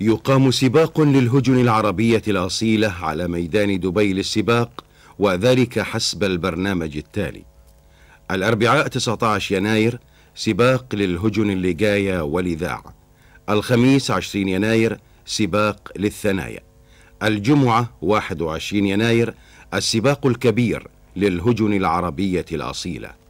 يقام سباق للهجن العربية الأصيلة على ميدان دبي للسباق وذلك حسب البرنامج التالي الأربعاء 19 يناير سباق للهجن اللقاية ولذاع الخميس 20 يناير سباق للثنايا الجمعة 21 يناير السباق الكبير للهجن العربية الأصيلة